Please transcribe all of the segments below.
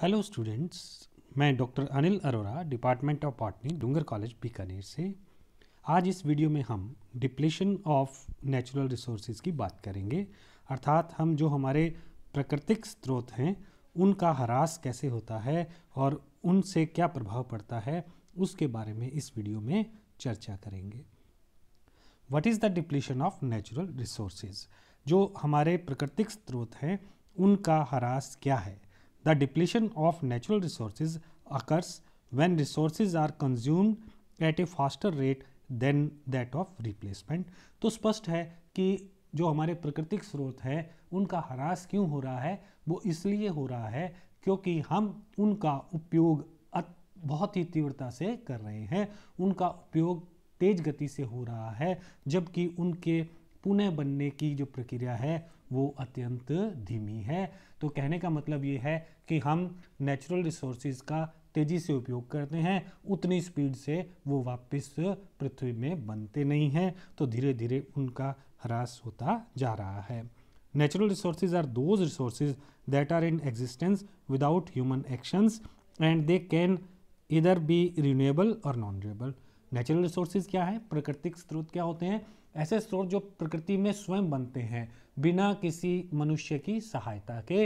Hello students मैं doctor Anil Arora department of botany Dungar college Bikaner से आज इस वीडियो में हम डिप्लेशन ऑफ नेचुरल रिसोर्सेज की बात करेंगे अर्थात हम जो हमारे प्राकृतिक स्रोत हैं उनका ह्रास कैसे होता है और उनसे क्या प्रभाव पड़ता है उसके बारे में इस वीडियो में चर्चा करेंगे what is the depletion of natural resources जो हमारे प्राकृतिक स्रोत हैं उनका ह्रास क्या है The depletion of natural resources occurs when resources are consumed at a faster rate than that of replacement. तो स्पष्ट है कि जो हमारे प्राकृतिक स्रोत है उनका ह्रास क्यों हो रहा है वो इसलिए हो रहा है क्योंकि हम उनका उपयोग बहुत ही तीव्रता से कर रहे हैं उनका उपयोग तेज गति से हो रहा है जबकि उनके पुनः बनने की जो प्रक्रिया है वो अत्यंत धीमी है तो कहने का मतलब ये है कि हम नेचुरल रिसोर्सेज का तेजी से उपयोग करते हैं उतनी स्पीड से वो वापस पृथ्वी में बनते नहीं हैं तो धीरे धीरे उनका ह्रास होता जा रहा है natural resources are those resources that are in existence without human actions and they can either be renewable और नॉन रिन्यूएबल नेचुरल रिसोर्सेज क्या है प्राकृतिक स्रोत क्या होते हैं ऐसे स्रोत जो प्रकृति में स्वयं बनते हैं बिना किसी मनुष्य की सहायता के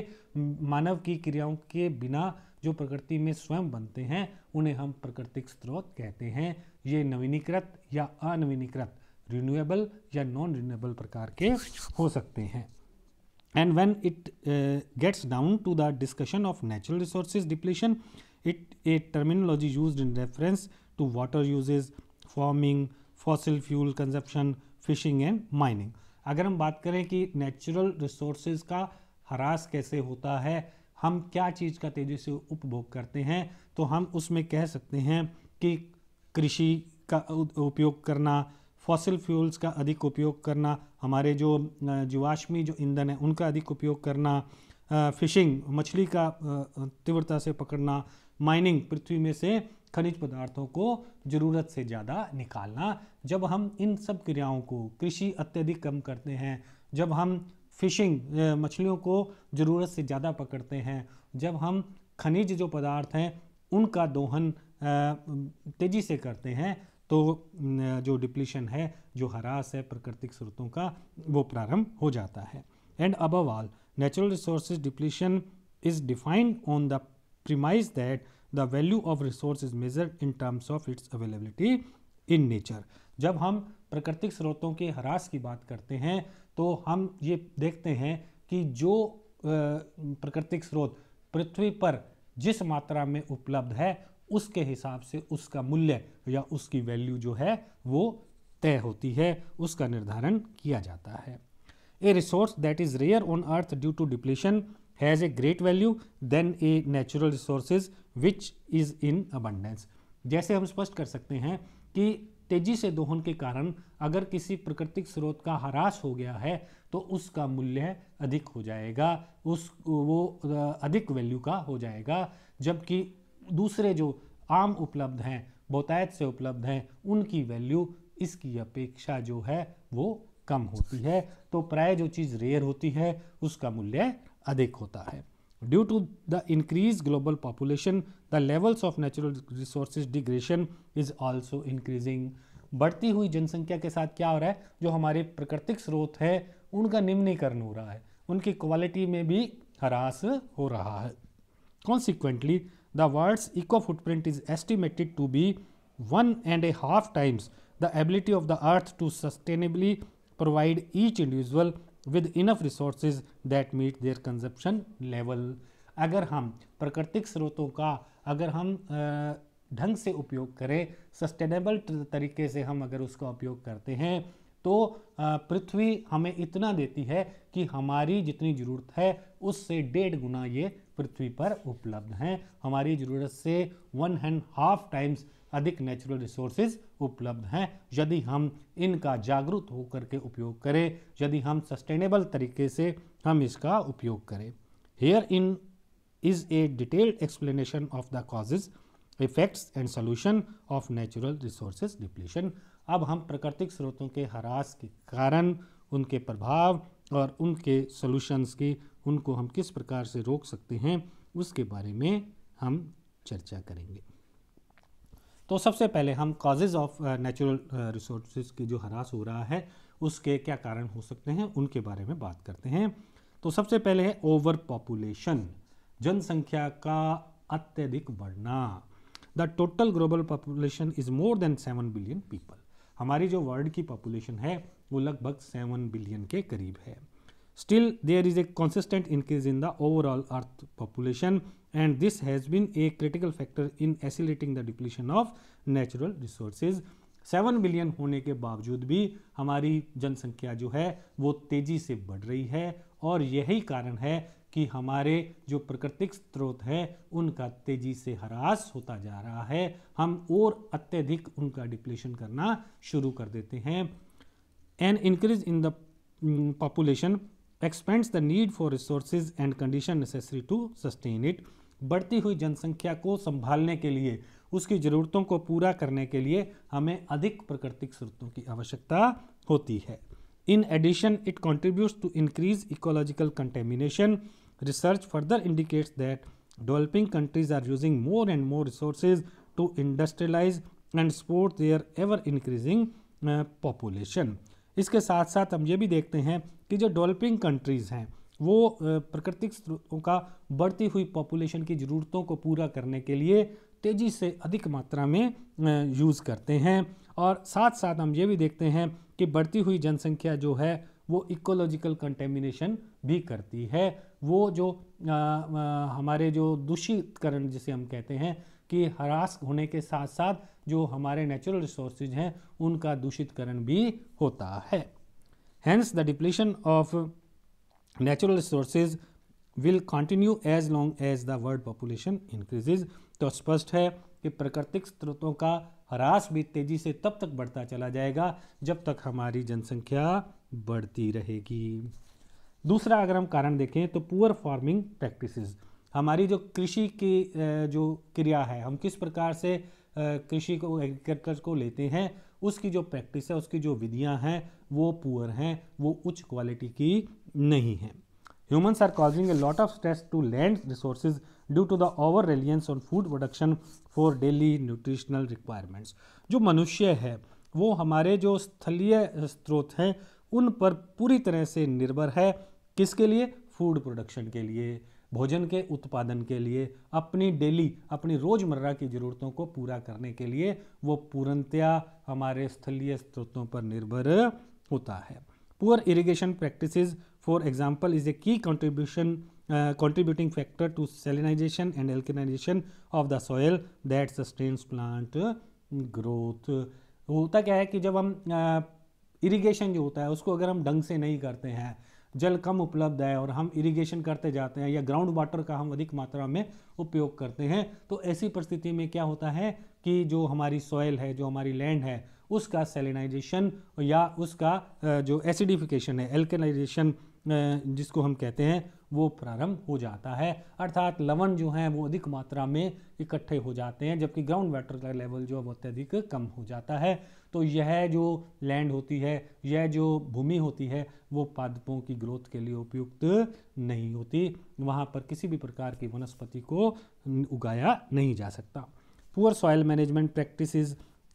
मानव की क्रियाओं के बिना जो प्रकृति में स्वयं बनते हैं उन्हें हम प्राकृतिक स्रोत कहते हैं ये नवीनीकृत या अनवीनीकृत रिन्यूएबल या नॉन रिन्यूएबल प्रकार के हो सकते हैं and when it gets down to the discussion of natural resources depletion it a terminology use in reference to water usage farming fossil fuel consumption fishing and mining अगर हम बात करें कि नेचुरल रिसोर्सेज का हरास कैसे होता है हम क्या चीज़ का तेज़ी से उपभोग करते हैं तो हम उसमें कह सकते हैं कि कृषि का उपयोग करना फॉसिल फ्यूल्स का अधिक उपयोग करना हमारे जो जीवाश्मी जो ईंधन है उनका अधिक उपयोग करना फ़िशिंग मछली का तीव्रता से पकड़ना माइनिंग पृथ्वी में से खनिज पदार्थों को ज़रूरत से ज़्यादा निकालना जब हम इन सब क्रियाओं को कृषि अत्यधिक कम करते हैं जब हम फिशिंग मछलियों को ज़रूरत से ज़्यादा पकड़ते हैं जब हम खनिज जो पदार्थ हैं उनका दोहन तेज़ी से करते हैं तो जो डिप्लीशन है जो हरास है प्राकृतिक स्रोतों का वो प्रारंभ हो जाता है and above all natural resource depletion is defined on the premise that the value of resource is measured in terms of its availability in nature जब हम प्राकृतिक स्रोतों के ह्रास की बात करते हैं तो हम ये देखते हैं कि जो प्राकृतिक स्रोत पृथ्वी पर जिस मात्रा में उपलब्ध है उसके हिसाब से उसका मूल्य या उसकी वैल्यू जो है वो तय होती है उसका निर्धारण किया जाता है a resource that is rare on earth due to depletion has a great value than a natural resources which is in abundance जैसे हम स्पष्ट कर सकते हैं कि तेजी से दोहन के कारण अगर किसी प्राकृतिक स्रोत का ह्रास हो गया है तो उसका मूल्य अधिक हो जाएगा उस वो अधिक वैल्यू का हो जाएगा जबकि दूसरे जो आम उपलब्ध हैं बोतायत से उपलब्ध हैं उनकी वैल्यू इसकी अपेक्षा जो है वो कम होती है तो प्राय जो चीज़ रेयर होती है उसका मूल्य अधिक होता है Due to the increased global population, the levels of natural resources degradation is also increasing. बढ़ती हुई जनसंख्या के साथ क्या हो रहा है जो हमारे प्राकृतिक स्रोत है उनका निम्नीकरण हो रहा है उनकी क्वालिटी में भी ह्रास हो रहा है consequently the world's eco footprint is estimated to be one and a half times the ability of the earth to sustainably provide each individual with enough resources that meet their consumption level अगर हम प्राकृतिक स्रोतों का अगर हम ढंग से उपयोग करें सस्टेनेबल तरीके से हम अगर उसका उपयोग करते हैं तो पृथ्वी हमें इतना देती है कि हमारी जितनी ज़रूरत है उससे डेढ़ गुना ये पृथ्वी पर उपलब्ध हैं हमारी ज़रूरत से वन एंड हाफ टाइम्स अधिक नेचुरल रिसोर्सेज उपलब्ध हैं यदि हम इनका जागरूक होकर के उपयोग करें यदि हम सस्टेनेबल तरीके से हम इसका उपयोग करें here in is a detailed explanation of the causes effects and solution of natural resources depletion अब हम प्राकृतिक स्रोतों के हरास के कारण उनके प्रभाव और उनके सोल्यूशंस की उनको हम किस प्रकार से रोक सकते हैं उसके बारे में हम चर्चा करेंगे तो सबसे पहले हम कॉजेज़ ऑफ नेचुरल रिसोर्स की जो हरास हो रहा है उसके क्या कारण हो सकते हैं उनके बारे में बात करते हैं तो सबसे पहले है ओवर पॉपुलेशन जनसंख्या का अत्यधिक बढ़ना the total global population is more than seven billion people हमारी जो वर्ल्ड की पॉपुलेशन है वो लगभग सेवन बिलियन के करीब है still there is a consistent increase in the overall earth population and this has been a critical factor in accelerating the depletion of natural resources seven billion होने के बावजूद भी हमारी जनसंख्या जो है वो तेजी से बढ़ रही है और यही कारण है कि हमारे जो प्राकृतिक स्रोत है उनका तेजी से ह्रास होता जा रहा है हम और अत्यधिक उनका डिप्लेशन करना शुरू कर देते हैं an increase in the population expands the need for resources and condition necessary to sustain it बढ़ती हुई जनसंख्या को संभालने के लिए उसकी ज़रूरतों को पूरा करने के लिए हमें अधिक प्राकृतिक स्रोतों की आवश्यकता होती है in addition it contributes to increase ecological contamination research further indicates that developing countries are using more and more resources to industrialize and support their ever increasing population इसके साथ साथ हम ये भी देखते हैं कि जो डेवलपिंग कंट्रीज़ हैं वो प्राकृतिक स्रोतों का बढ़ती हुई पॉपुलेशन की ज़रूरतों को पूरा करने के लिए तेज़ी से अधिक मात्रा में यूज़ करते हैं और साथ साथ हम ये भी देखते हैं कि बढ़ती हुई जनसंख्या जो है वो इकोलॉजिकल कंटेमिनेशन भी करती है वो जो आ, आ, हमारे जो दूषितकरण जिसे हम कहते हैं कि हरास होने के साथ साथ जो हमारे नेचुरल रिसोर्सेज हैं उनका दूषितकरण भी होता है hence the depletion of natural resources will continue as long as the world population increases तो स्पष्ट है कि प्राकृतिक स्रोतों का ह्रास भी तेजी से तब तक बढ़ता चला जाएगा जब तक हमारी जनसंख्या बढ़ती रहेगी दूसरा अगर हम कारण देखें तो पुअर फार्मिंग प्रैक्टिसेस हमारी जो कृषि की जो क्रिया है हम किस प्रकार से कृषि को एग्रीकल्चर को लेते हैं उसकी जो प्रैक्टिस है उसकी जो विधियाँ हैं वो पुअर हैं वो उच्च क्वालिटी की नहीं है humans are causing a lot of stress to land resource due to the over reliance on food production for daily nutritional requirements जो मनुष्य है वो हमारे जो स्थलीय स्रोत हैं उन पर पूरी तरह से निर्भर है किसके लिए फूड प्रोडक्शन के लिए भोजन के उत्पादन के लिए अपनी डेली अपनी रोज़मर्रा की ज़रूरतों को पूरा करने के लिए वो पूर्णतया हमारे स्थलीय स्रोतों पर निर्भर होता है poor irrigation practice for example is a key contribution contributing factor to salinization and alkalinization of the soil that sustains plant growth होता क्या है कि जब हम इरिगेशन uh, जो होता है उसको अगर हम ढंग से नहीं करते हैं जल कम उपलब्ध है और हम इरिगेशन करते जाते हैं या ग्राउंड वाटर का हम अधिक मात्रा में उपयोग करते हैं तो ऐसी परिस्थिति में क्या होता है कि जो हमारी सॉयल है जो हमारी लैंड है उसका सेलिनाइजेशन या उसका जो एसिडिफिकेशन है एल्केनाइजेशन जिसको हम कहते हैं वो प्रारंभ हो जाता है अर्थात लवण जो है वो अधिक मात्रा में इकट्ठे हो जाते हैं जबकि ग्राउंड वाटर का लेवल जो है वो अत्यधिक कम हो जाता है तो यह जो लैंड होती है यह जो भूमि होती है वो पादपों की ग्रोथ के लिए उपयुक्त नहीं होती वहाँ पर किसी भी प्रकार की वनस्पति को उगाया नहीं जा सकता poor soil management practice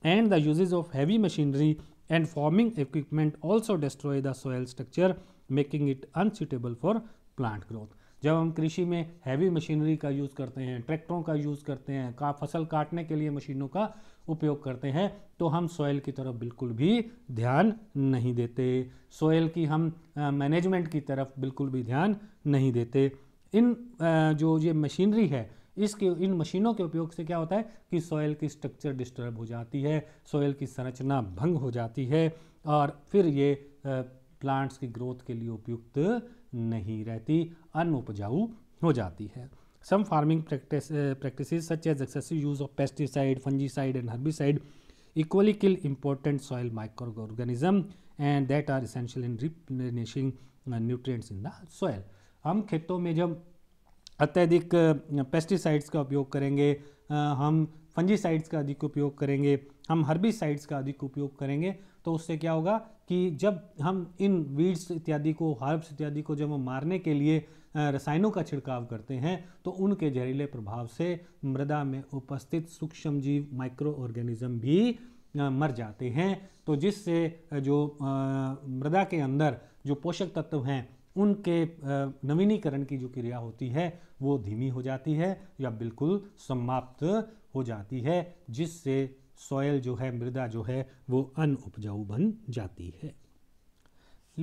and the use of heavy machinery and farming equipment also destroy the soil structure making it unsuitable for plant growth जब हम कृषि में हैवी मशीनरी का यूज़ करते हैं ट्रैक्टरों का यूज़ करते हैं का फसल काटने के लिए मशीनों का उपयोग करते हैं तो हम सॉयल की तरफ बिल्कुल भी ध्यान नहीं देते सॉयल की हम मैनेजमेंट की तरफ बिल्कुल भी ध्यान नहीं देते इन जो ये मशीनरी है इसके इन मशीनों के उपयोग से क्या होता है कि सॉयल की स्ट्रक्चर डिस्टर्ब हो जाती है सॉयल की संरचना भंग हो जाती है और फिर ये प्लांट्स की ग्रोथ के लिए उपयुक्त नहीं रहती अन उपजाऊ हो जाती है some farming practice practice such as excessive use of pesticide fungicide and herbicide equally kill important soil micro organism and are are essential in uh, nutrients in the soil हम खेतों में जब अत्यधिक पेस्टिसाइड्स uh, का उपयोग करेंगे uh, हम fungicides का अधिक उपयोग करेंगे हम हर्बिसाइड्स का अधिक उपयोग करेंगे तो उससे क्या होगा कि जब हम इन वीड्स इत्यादि को हर्ब्स इत्यादि को जब हम मारने के लिए रसायनों का छिड़काव करते हैं तो उनके जहरीले प्रभाव से मृदा में उपस्थित सूक्ष्म जीव माइक्रो ऑर्गेनिज्म भी मर जाते हैं तो जिससे जो मृदा के अंदर जो पोषक तत्व हैं उनके नवीनीकरण की जो क्रिया होती है वो धीमी हो जाती है या बिल्कुल समाप्त हो जाती है जिससे सॉयल जो है मृदा जो है वो अन उपजाऊ बन जाती है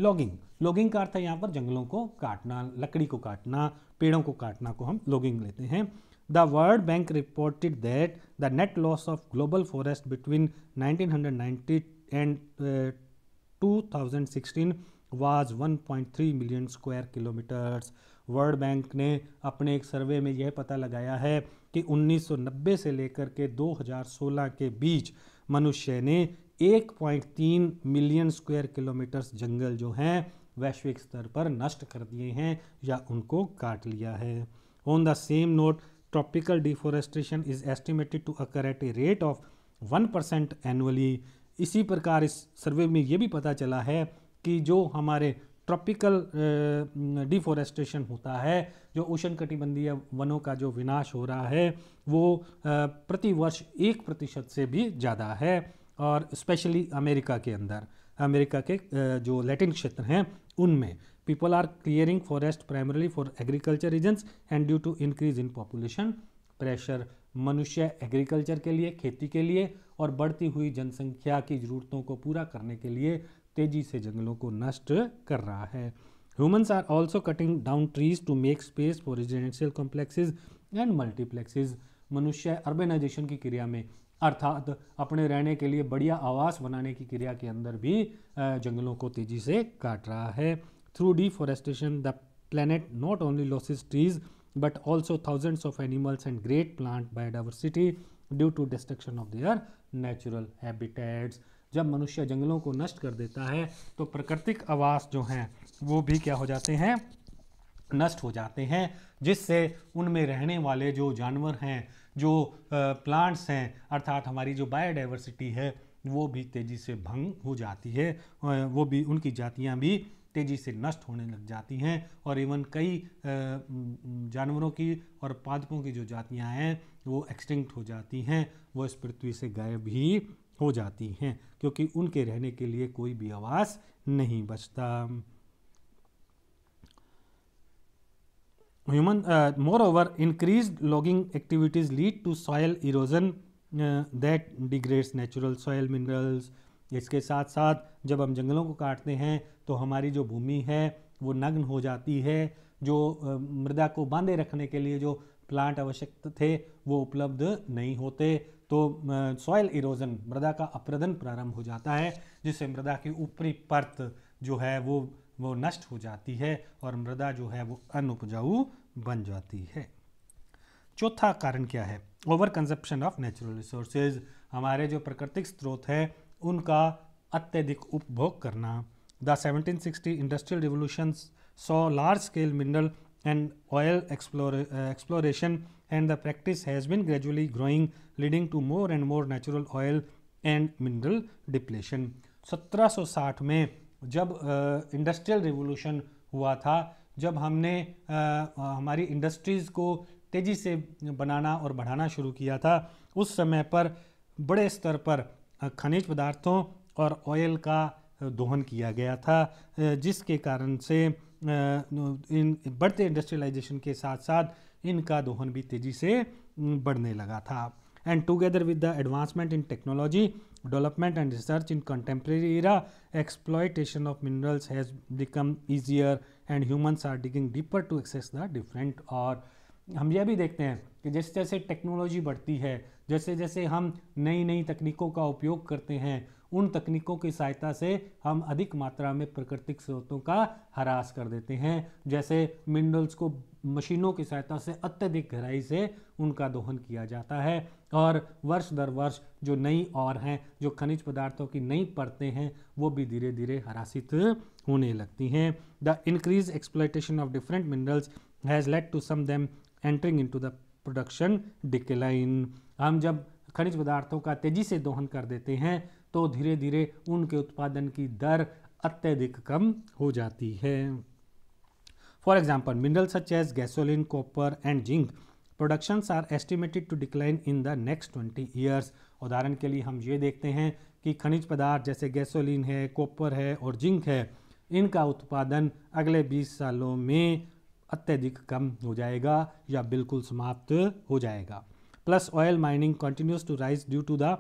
लॉगिंग लॉगिंग का अर्थ है यहाँ पर जंगलों को काटना लकड़ी को काटना पेड़ों को काटना को हम लॉगिंग लेते हैं the World Bank reported that the net loss of global forest between 1990 and uh, 2016 was 1.3 million square kilometers World Bank ने अपने एक सर्वे में यह पता लगाया है कि 1990 से लेकर के 2016 के बीच मनुष्य ने 1.3 मिलियन स्क्वायर किलोमीटर्स जंगल जो हैं वैश्विक स्तर पर नष्ट कर दिए हैं या उनको काट लिया है on the same note tropical deforestation is estimated to occur at a rate of one percent annually इसी प्रकार इस सर्वे में ये भी पता चला है कि जो हमारे ट्रॉपिकल डिफोरेस्टेशन होता है जो ओशन कटिबंधीय वनों का जो विनाश हो रहा है वो प्रति वर्ष एक प्रतिशत से भी ज़्यादा है और स्पेशली अमेरिका के अंदर अमेरिका के जो लैटिन क्षेत्र हैं उनमें people are clearing forest primarily for agriculture reasons and due to increase in population pressure मनुष्य एग्रीकल्चर के लिए खेती के लिए और बढ़ती हुई जनसंख्या की ज़रूरतों को पूरा करने के लिए तेजी से जंगलों को नष्ट कर रहा है humans are also cutting down trees to make space for residential complexes and multiplexes मनुष्य अर्बेनाइजेशन की क्रिया में अर्थात अपने रहने के लिए बढ़िया आवास बनाने की क्रिया के अंदर भी जंगलों को तेजी से काट रहा है through deforestation the planet not only loses trees but also thousands of animals and great plant biodiversity due to destruction of their natural habitats जब मनुष्य जंगलों को नष्ट कर देता है तो प्राकृतिक आवास जो हैं वो भी क्या हो जाते हैं नष्ट हो जाते हैं जिससे उनमें रहने वाले जो जानवर हैं जो प्लांट्स हैं अर्थात हमारी जो बायोडाइवर्सिटी है वो भी तेज़ी से भंग हो जाती है वो भी उनकी जातियाँ भी तेज़ी से नष्ट होने लग जाती हैं और इवन कई जानवरों की और पादपों की जो जातियाँ हैं वो एक्सटिंक्ट हो जाती हैं वो इस पृथ्वी से गायब भी हो जाती हैं क्योंकि उनके रहने के लिए कोई भी आवास नहीं बचता human more over increase logging activities lead to soil erosion that degrades natural soil minerals इसके साथ साथ जब हम जंगलों को काटते हैं तो हमारी जो भूमि है वो नग्न हो जाती है जो uh, मृदा को बांधे रखने के लिए जो प्लांट आवश्यक थे वो उपलब्ध नहीं होते तो सॉयल इरोजन मृदा का अपरदन प्रारंभ हो जाता है जिससे मृदा की ऊपरी परत जो है वो वो नष्ट हो जाती है और मृदा जो है वो उपजाऊ बन जाती है चौथा कारण क्या है over consumption of natural resources हमारे जो प्राकृतिक स्रोत है उनका अत्यधिक उपभोग करना the 1760 industrial revolution so large scale mineral and oil explore, uh, exploration and the practice has been gradually growing leading to more and more natural oil and mineral depletion 1760 में जब इंडस्ट्रियल रिवोल्यूशन हुआ था जब हमने uh, हमारी industries को तेज़ी से बनाना और बढ़ाना शुरू किया था उस समय पर बड़े स्तर पर खनिज पदार्थों और ऑयल का दोहन किया गया था जिसके कारण से इन बढ़ते इंडस्ट्रियलाइजेशन के साथ साथ इनका दोहन भी तेजी से बढ़ने लगा था and together with the advancement in technology development and research in contemporary era exploitation of minerals has become easier and humans are digging deeper to access the different और हम यह भी देखते हैं कि जैसे जैसे टेक्नोलॉजी बढ़ती है जैसे जैसे हम नई नई तकनीकों का उपयोग करते हैं उन तकनीकों की सहायता से हम अधिक मात्रा में प्राकृतिक स्रोतों का ह्रास कर देते हैं जैसे मिनरल्स को मशीनों की सहायता से अत्यधिक गहराई से उनका दोहन किया जाता है और वर्ष दर वर्ष जो नई और हैं जो खनिज पदार्थों की नई परतें हैं वो भी धीरे धीरे हरासित होने लगती हैं the increase exploitation of different minerals has led to some them entering into the production decline हम जब खनिज पदार्थों का तेज़ी से दोहन कर देते हैं तो धीरे धीरे उनके उत्पादन की दर अत्यधिक कम हो जाती है for example mineral such as gasoline copper and zinc productions are estimated to decline in the next twenty years उदाहरण के लिए हम ये देखते हैं कि खनिज पदार्थ जैसे गैसोलिन है कॉपर है और जिंक है इनका उत्पादन अगले 20 सालों में अत्यधिक कम हो जाएगा या बिल्कुल समाप्त हो जाएगा plus oil mining continues to rise due to the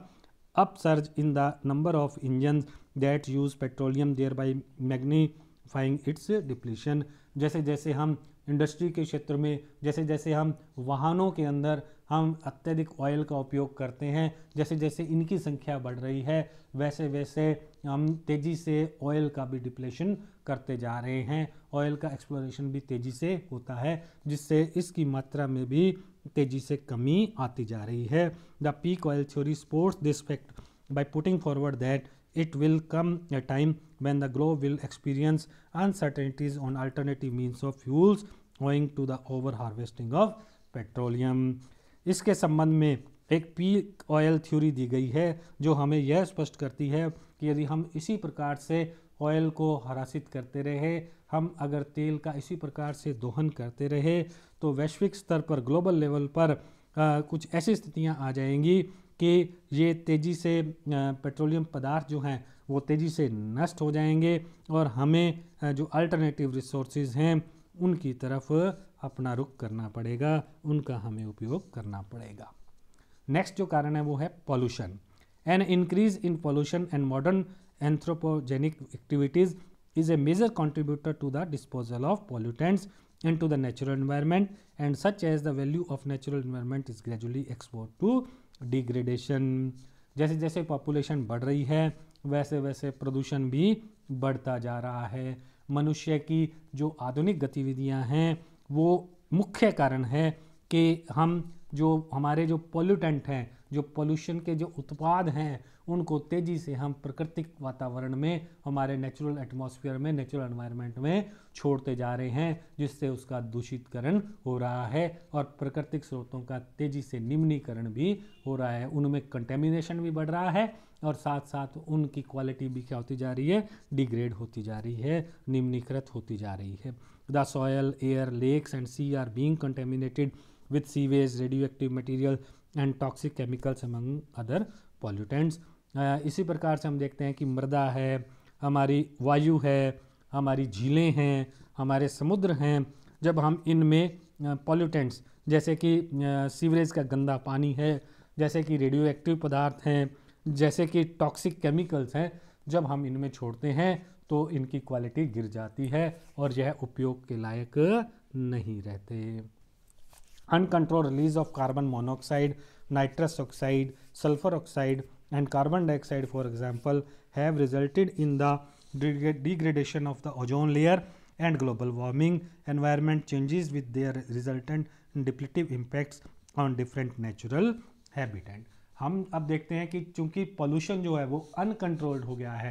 upsurge in the number of engines that use petroleum thereby magnifying its depletion जैसे जैसे हम इंडस्ट्री के क्षेत्र में जैसे जैसे हम वाहनों के अंदर हम अत्यधिक ऑयल का उपयोग करते हैं जैसे जैसे इनकी संख्या बढ़ रही है वैसे वैसे हम तेज़ी से ऑयल का भी डिप्लेशन करते जा रहे हैं ऑयल का एक्सप्लोरेशन भी तेज़ी से होता है जिससे इसकी मात्रा में भी तेजी से कमी आती जा रही है the peak oil theory supports this fact by putting forward that it will come a time when the globe will experience uncertainties on alternative means of fuels owing to the over harvesting of petroleum इसके संबंध में एक peak oil theory दी गई है जो हमें यह स्पष्ट करती है कि यदि हम इसी प्रकार से ऑयल को हरासित करते रहे हम अगर तेल का इसी प्रकार से दोहन करते रहे तो वैश्विक स्तर पर ग्लोबल लेवल पर आ, कुछ ऐसी स्थितियां आ जाएंगी कि ये तेज़ी से पेट्रोलियम पदार्थ जो हैं वो तेज़ी से नष्ट हो जाएंगे और हमें जो अल्टरनेटिव रिसोर्स हैं उनकी तरफ अपना रुख करना पड़ेगा उनका हमें उपयोग करना पड़ेगा नेक्स्ट जो कारण है वो है pollution an increase in pollution and modern anthropogenic activities is a major contributor to the disposal of pollutants into the natural environment and such as the value of natural environment is gradually exposed to degradation. जैसे जैसे population बढ़ रही है वैसे वैसे प्रदूषण भी बढ़ता जा रहा है मनुष्य की जो आधुनिक गतिविधियां हैं वो मुख्य कारण है कि हम जो हमारे जो पोल्यूटेंट हैं जो पोल्यूशन के जो उत्पाद हैं उनको तेज़ी से हम प्राकृतिक वातावरण में हमारे नेचुरल एटमोसफियर में नेचुरल एनवायरनमेंट में छोड़ते जा रहे हैं जिससे उसका दूषितकरण हो रहा है और प्राकृतिक स्रोतों का तेज़ी से निम्नीकरण भी हो रहा है उनमें कंटेमिनेशन भी बढ़ रहा है और साथ साथ उनकी क्वालिटी भी क्या होती जा रही है डिग्रेड होती जा रही है निम्नीकृत होती जा रही है the soil air lakes and sea are being contaminated with sewage radioactive material and toxic chemicals among other pollutants इसी प्रकार से हम देखते हैं कि मृदा है हमारी वायु है हमारी झीलें हैं हमारे समुद्र हैं जब हम इनमें पॉल्यूटेंट्स जैसे कि सीवरेज का गंदा पानी है जैसे कि रेडियो एक्टिव पदार्थ हैं जैसे कि टॉक्सिक केमिकल्स हैं जब हम इनमें छोड़ते हैं तो इनकी क्वालिटी गिर जाती है और यह उपयोग के लायक नहीं रहते uncontrolled release of carbon monoxide nitrous oxide sulphur oxide and carbon dioxide for example have resulted in the degradation of the ozone layer and global warming environment changes with their resultant depletive impacts on different natural habitat हम अब देखते हैं कि चूंकि pollution जो है वो uncontrolled हो गया है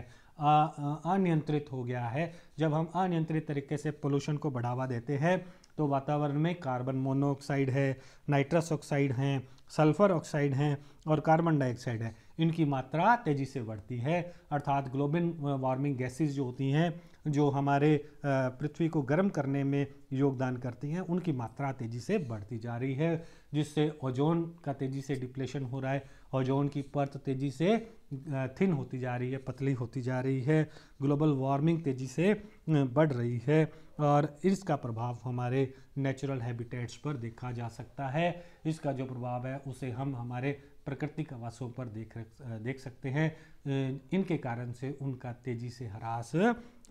अनियंत्रित हो गया है जब हम अनियंत्रित तरीके से पोल्यूशन को बढ़ावा देते हैं तो वातावरण में कार्बन मोनोऑक्साइड है नाइट्रस ऑक्साइड हैं सल्फर ऑक्साइड हैं और कार्बन डाइऑक्साइड है इनकी मात्रा तेज़ी से बढ़ती है अर्थात ग्लोबल वार्मिंग गैसेस जो होती हैं जो हमारे पृथ्वी को गर्म करने में योगदान करती हैं उनकी मात्रा तेज़ी से बढ़ती जा रही है जिससे ओजोन का तेज़ी से डिप्लेशन हो रहा है ओजोन की परत तेज़ी से थिन होती जा रही है पतली होती जा रही है ग्लोबल वार्मिंग तेज़ी से बढ़ रही है और इसका प्रभाव हमारे नेचुरल हैबिटेट्स पर देखा जा सकता है इसका जो प्रभाव है उसे हम हमारे प्राकृतिक आवासों पर देख देख सकते हैं इनके कारण से उनका तेजी से ह्रास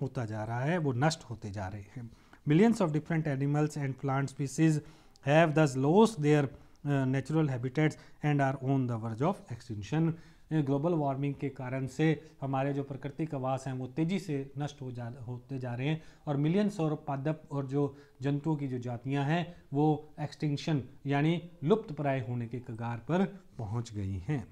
होता जा रहा है वो नष्ट होते जा रहे हैं millions of different animals and plant species have thus lost their natural habitats and are on the verge of extinction global warming के कारण से हमारे जो प्राकृतिक आवास हैं वो तेजी से नष्ट हो जा होते जा रहे हैं और मिलियंस और पादप और जो जंतुओं की जो जातियां हैं वो एक्सटिंक्शन यानी लुप्त प्राय होने के कगार पर पहुंच गई हैं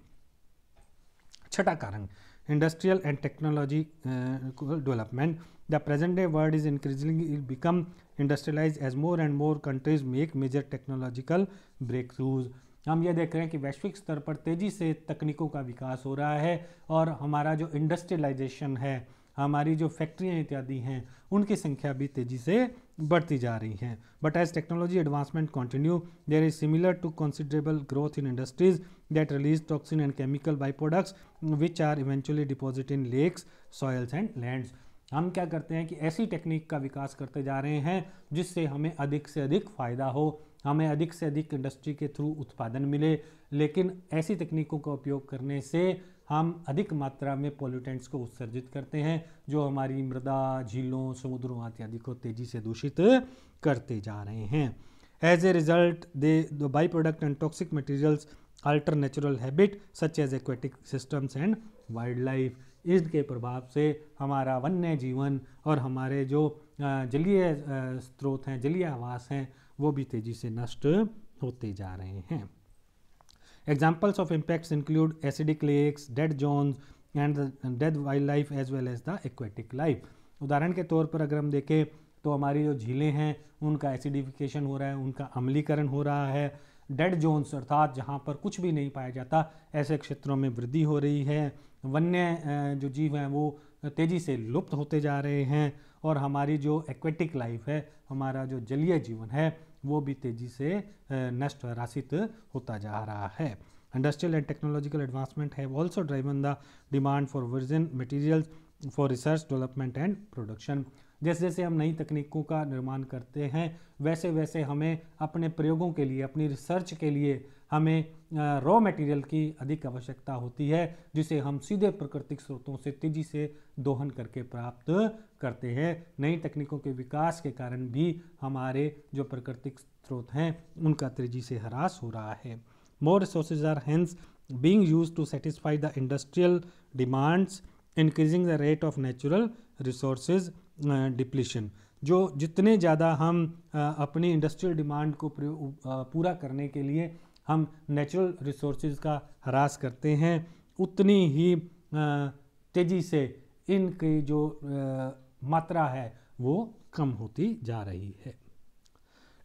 छठा कारण industrial and technology development the present day world is increasing become industrialize as more and more countries make major technological breakthroughs हम ये देख रहे हैं कि वैश्विक स्तर पर तेज़ी से तकनीकों का विकास हो रहा है और हमारा जो इंडस्ट्रियलाइजेशन है हमारी जो फैक्ट्रियाँ इत्यादि हैं उनकी संख्या भी तेज़ी से बढ़ती जा रही हैं but as technology advancement continue there is similar to considerable growth in industries that release toxin and chemical by products which are eventually deposit in lakes soils and lands हम क्या करते हैं कि ऐसी टेक्निक का विकास करते जा रहे हैं जिससे हमें अधिक से अधिक फ़ायदा हो हमें अधिक से अधिक इंडस्ट्री के थ्रू उत्पादन मिले लेकिन ऐसी तकनीकों का उपयोग करने से हम अधिक मात्रा में पॉल्यूटेंट्स को उत्सर्जित करते हैं जो हमारी मृदा झीलों समुद्रों इत्यादि को तेज़ी से दूषित करते जा रहे हैं as a result they the by product and toxic materials alter natural habit such as aquatic systems and wildlife इसके प्रभाव से हमारा वन्य जीवन और हमारे जो जलीय स्रोत हैं जलीय आवास हैं वो भी तेज़ी से नष्ट होते जा रहे हैं examples of impacts include acidic lakes dead zones and dead wildlife as well as the aquatic life उदाहरण के तौर पर अगर हम देखें तो हमारी जो झीलें हैं उनका एसिडिफिकेशन हो रहा है उनका अमलीकरण हो रहा है डेड जोन्स अर्थात जहाँ पर कुछ भी नहीं पाया जाता ऐसे क्षेत्रों में वृद्धि हो रही है वन्य जो जीव हैं वो तेज़ी से लुप्त होते जा रहे हैं और हमारी जो एक्वेटिक लाइफ है हमारा जो जलीय जीवन है वो भी तेज़ी से नष्ट राशित होता जा रहा है industrial and technological advancement have also driven the demand for version material for research development and production जैसे जैसे हम नई तकनीकों का निर्माण करते हैं वैसे वैसे हमें अपने प्रयोगों के लिए अपनी रिसर्च के लिए हमें रॉ मटेरियल की अधिक आवश्यकता होती है जिसे हम सीधे प्राकृतिक स्रोतों से तेजी से दोहन करके प्राप्त करते हैं नई तकनीकों के विकास के कारण भी हमारे जो प्राकृतिक स्रोत हैं उनका तेजी से ह्रास हो रहा है more resources are hence being use to satisfy the industrial demands increasing the rate of natural resources depletion जो जितने ज़्यादा हम अपनी इंडस्ट्रियल डिमांड को पूरा करने के लिए हम नेचुरल रिसोर्स का ह्रास करते हैं उतनी ही तेज़ी से इनकी जो मात्रा है वो कम होती जा रही है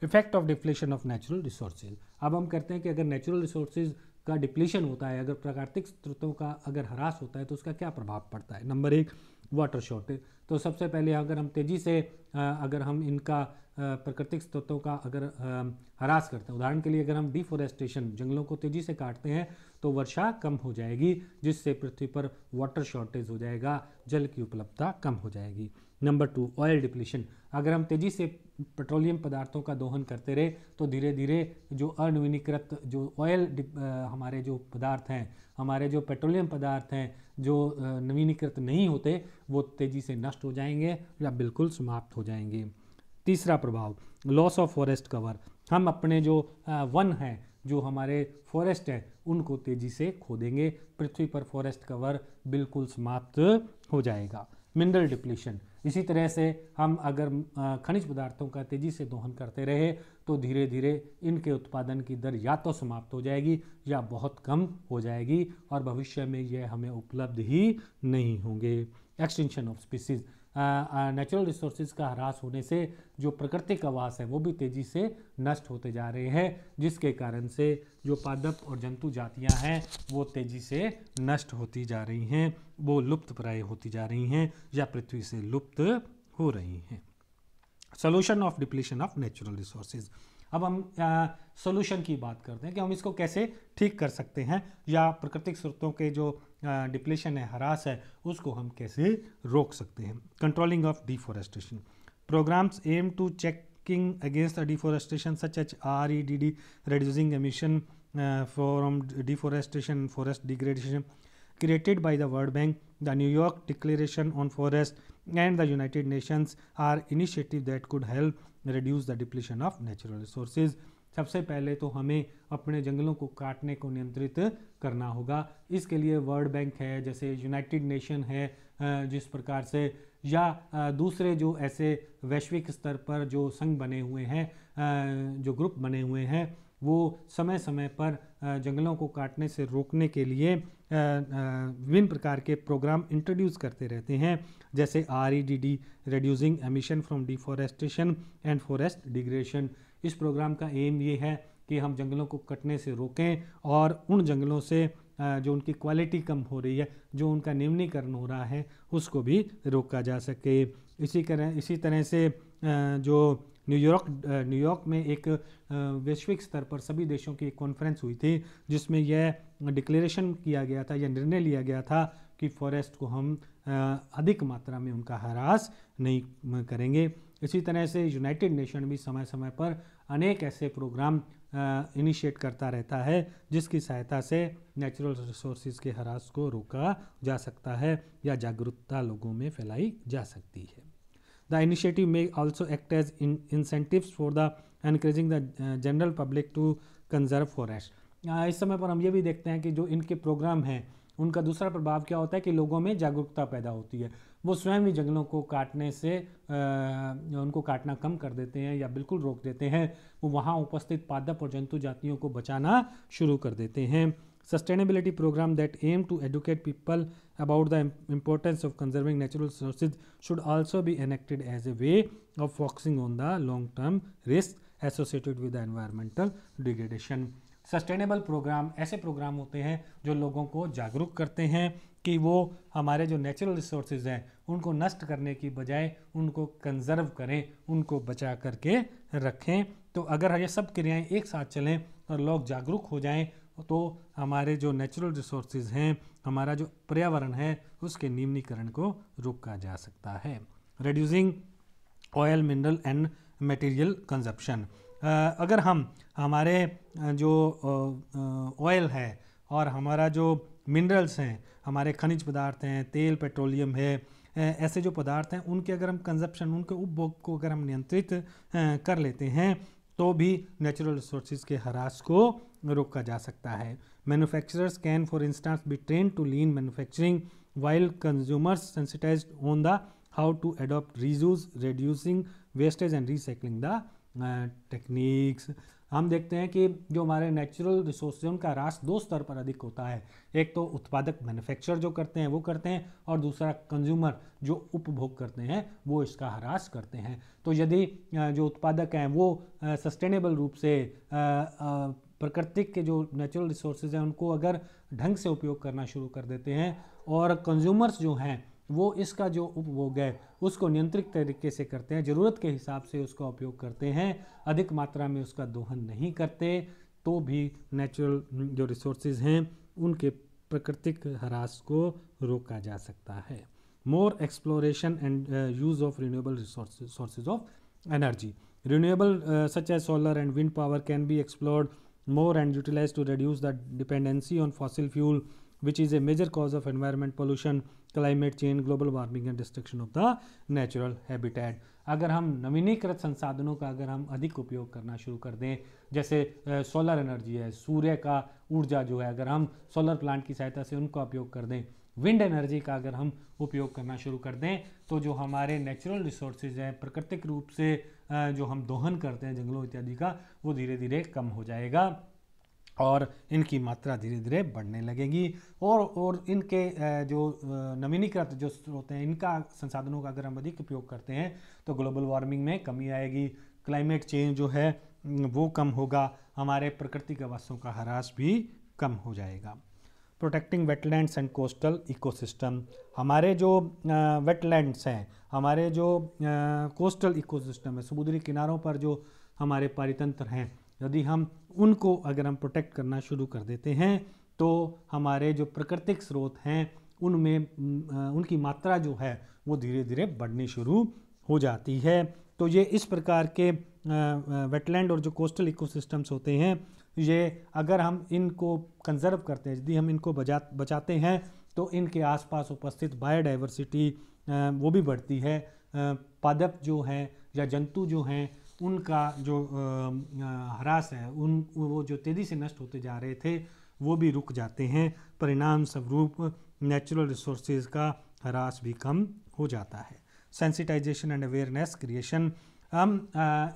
effect of depletion of natural resources अब हम करते हैं कि अगर नेचुरल रिसोर्सेज का डिप्लेशन होता है अगर प्राकृतिक स्रोतों का अगर ह्रास होता है तो उसका क्या प्रभाव पड़ता है नंबर एक वाटर शॉर्टेज तो सबसे पहले अगर हम तेज़ी से अगर हम इनका प्राकृतिक स्रोतों का अगर हरास करते हैं उदाहरण के लिए अगर हम डिफोरेस्टेशन जंगलों को तेज़ी से काटते हैं तो वर्षा कम हो जाएगी जिससे पृथ्वी पर वाटर शॉर्टेज हो जाएगा जल की उपलब्धता कम हो जाएगी नंबर टू ऑयल डिप्लीशन अगर हम तेज़ी से पेट्रोलियम पदार्थों का दोहन करते रहे तो धीरे धीरे जो अनवीनीकृत जो ऑयल हमारे जो पदार्थ हैं हमारे जो पेट्रोलियम पदार्थ हैं जो नवीनीकृत नहीं होते वो तेज़ी से नष्ट हो जाएंगे या बिल्कुल समाप्त हो जाएंगे तीसरा प्रभाव लॉस ऑफ फॉरेस्ट कवर हम अपने जो वन हैं जो हमारे फॉरेस्ट हैं उनको तेज़ी से खो देंगे पृथ्वी पर फॉरेस्ट कवर बिल्कुल समाप्त हो जाएगा मिनरल डिप्लीशन इसी तरह से हम अगर खनिज पदार्थों का तेज़ी से दोहन करते रहे तो धीरे धीरे इनके उत्पादन की दर या तो समाप्त हो जाएगी या बहुत कम हो जाएगी और भविष्य में यह हमें उपलब्ध ही नहीं होंगे extension of species natural resources का ह्रास होने से जो प्राकृतिक आवास है वो भी तेज़ी से नष्ट होते जा रहे हैं जिसके कारण से जो पादप और जंतु जातियां हैं वो तेज़ी से नष्ट होती जा रही हैं वो लुप्त प्राय होती जा रही हैं या पृथ्वी से लुप्त हो रही हैं solution of depletion of natural resources अब हम सोल्यूशन की बात करते हैं कि हम इसको कैसे ठीक कर सकते हैं या प्राकृतिक स्रोतों के जो डिप्लेशन है हरास है उसको हम कैसे रोक सकते हैं controlling of deforestation programmes aim to checking against the deforestation such as R E D D reducing emission from deforestation forest degradation created by the World Bank the New York declaration on forest and the United Nations are initiative that could help reduce the depletion of natural resources सबसे पहले तो हमें अपने जंगलों को काटने को नियंत्रित करना होगा इसके लिए वर्ल्ड बैंक है जैसे यूनाइटेड नेशन है जिस प्रकार से या दूसरे जो ऐसे वैश्विक स्तर पर जो संघ बने हुए हैं जो ग्रुप बने हुए हैं वो समय समय पर जंगलों को काटने से रोकने के लिए विभिन्न प्रकार के प्रोग्राम इंट्रोड्यूस करते रहते हैं जैसे R E D D reducing emission from deforestation and forest degradation इस प्रोग्राम का एम ये है कि हम जंगलों को कटने से रोकें और उन जंगलों से जो उनकी क्वालिटी कम हो रही है जो उनका निम्नीकरण हो रहा है उसको भी रोका जा सके इसी तरह इसी तरह से जो न्यूयॉर्क न्यूयॉर्क में एक वैश्विक स्तर पर सभी देशों की एक कॉन्फ्रेंस हुई थी जिसमें यह डिक्लेरेशन किया गया था यह निर्णय लिया गया था कि फॉरेस्ट को हम अधिक मात्रा में उनका ह्रास नहीं करेंगे इसी तरह से यूनाइटेड नेशन भी समय समय पर अनेक ऐसे प्रोग्राम इनिशिएट करता रहता है जिसकी सहायता से नेचुरल रिसोर्सेज के हरास को रोका जा सकता है या जागरूकता लोगों में फैलाई जा सकती है the initiative may also act as incentives for the encouraging the general public to conserve forest इस समय पर हम ये भी देखते हैं कि जो इनके प्रोग्राम हैं उनका दूसरा प्रभाव क्या होता है कि लोगों में जागरूकता पैदा होती है वो स्वयं ही जंगलों को काटने से आ, उनको काटना कम कर देते हैं या बिल्कुल रोक देते हैं वो वहाँ उपस्थित पादप और जंतु जातियों को बचाना शुरू कर देते हैं sustainability programme that aim to educate people about the importance of conserving natural resource should also भी enacted as a way of focusing on the long term risk associated with the environmental degradation sustainable programme ऐसे programme होते हैं जो लोगों को जागरूक करते हैं कि वो हमारे जो नेचुरल रिसोर्सेज हैं उनको नष्ट करने की बजाय उनको कंजर्व करें उनको बचा करके रखें तो अगर ये सब क्रियाएं एक साथ चलें और लोग जागरूक हो जाएं तो हमारे जो नेचुरल रिसोर्सेज हैं हमारा जो पर्यावरण है उसके निम्नीकरण को रोका जा सकता है reducing oil mineral and material consumption अगर हम हमारे जो ऑयल है और हमारा जो मिनरल्स हैं हमारे खनिज पदार्थ हैं तेल पेट्रोलियम है ऐसे जो पदार्थ हैं उनके अगर हम कंजप्शन उनके उपभोग को अगर हम नियंत्रित कर लेते हैं तो भी नेचुरल रिसोर्सेज के हराश को रोका जा सकता है manufacturers can for instance be train to lean manufacturing while consumers sensitize on the how to adopt reuse reducing wastage and recycling the techniques हम देखते हैं कि जो हमारे नेचुरल रिसोर्स हैं उनका रास दो स्तर पर अधिक होता है एक तो उत्पादक मैन्युफैक्चर जो करते हैं वो करते हैं और दूसरा कंज्यूमर जो उपभोग करते हैं वो इसका ह्रास करते हैं तो यदि जो उत्पादक हैं वो सस्टेनेबल रूप से प्राकृतिक के जो नेचुरल रिसोर्सेज हैं उनको अगर ढंग से उपयोग करना शुरू कर देते हैं और कंज्यूमर्स जो हैं वो इसका जो उपभोग है उसको नियंत्रित तरीके से करते हैं ज़रूरत के हिसाब से उसका उपयोग करते हैं अधिक मात्रा में उसका दोहन नहीं करते तो भी नेचुरल जो रिसोर्सेज हैं उनके प्राकृतिक ह्रास को रोका जा सकता है more exploration and use of renewable sources of energy renewable such as solar and wind power can be explored more and utilize to reduce the dependency on fossil fuel which is a major cause of environment pollution climate change global warming and destruction of the natural habitat अगर हम नवीनीकृत संसाधनों का अगर हम अधिक उपयोग करना शुरू कर दें जैसे सोलर एनर्जी है सूर्य का ऊर्जा जो है अगर हम सोलर प्लांट की सहायता से उनका उपयोग कर दें विंड एनर्जी का अगर हम उपयोग करना शुरू कर दें तो जो हमारे नेचुरल रिसोर्सेज हैं प्राकृतिक रूप से जो हम दोहन करते हैं जंगलों इत्यादि का वो धीरे धीरे कम हो जाएगा और इनकी मात्रा धीरे धीरे बढ़ने लगेगी और और इनके जो नवीनीकृत जो स्रोत हैं इनका संसाधनों का अगर हम अधिक उपयोग करते हैं तो ग्लोबल वार्मिंग में कमी आएगी क्लाइमेट चेंज जो है वो कम होगा हमारे प्राकृतिक आवासों का ह्रास भी कम हो जाएगा protecting wetlands and coastal ecosystem हमारे जो वेटलैंड्स हैं हमारे जो कोस्टल इकोसिस्टम है समुद्री किनारों पर जो हमारे पारितंत्र हैं यदि हम उनको अगर हम प्रोटेक्ट करना शुरू कर देते हैं तो हमारे जो प्राकृतिक स्रोत हैं उनमें उनकी मात्रा जो है वो धीरे धीरे बढ़नी शुरू हो जाती है तो ये इस प्रकार के वेटलैंड और जो कोस्टल इकोसिस्टम्स होते हैं ये अगर हम इनको कंजर्व करते हैं यदि हम इनको बजा बचाते हैं तो इनके आसपास उपस्थित बायोडाइवर्सिटी वो भी बढ़ती है पादप जो हैं या जंतु जो हैं उनका जो ह्रास है उन वो जो तेज़ी से नष्ट होते जा रहे थे वो भी रुक जाते हैं परिणाम स्वरूप नेचुरल रिसोर्स का ह्रास भी कम हो जाता है सेंसिटाइजेशन एंड अवेयरनेस क्रिएशन हम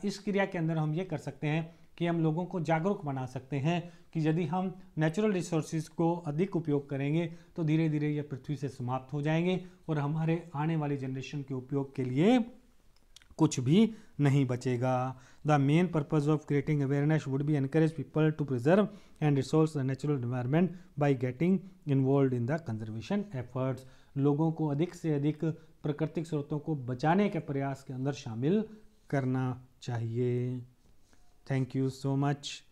इस क्रिया के अंदर हम ये कर सकते हैं कि हम लोगों को जागरूक बना सकते हैं कि यदि हम नेचुरल रिसोर्सेज को अधिक उपयोग करेंगे तो धीरे धीरे ये पृथ्वी से समाप्त हो जाएंगे और हमारे आने वाली जनरेशन के उपयोग के लिए कुछ भी नहीं बचेगा the main purpose of creating awareness would be encourage people to preserve and resource the natural environment by getting involve in the conservation efforts लोगों को अधिक से अधिक प्राकृतिक स्रोतों को बचाने के प्रयास के अंदर शामिल करना चाहिए थैंक यू सो मच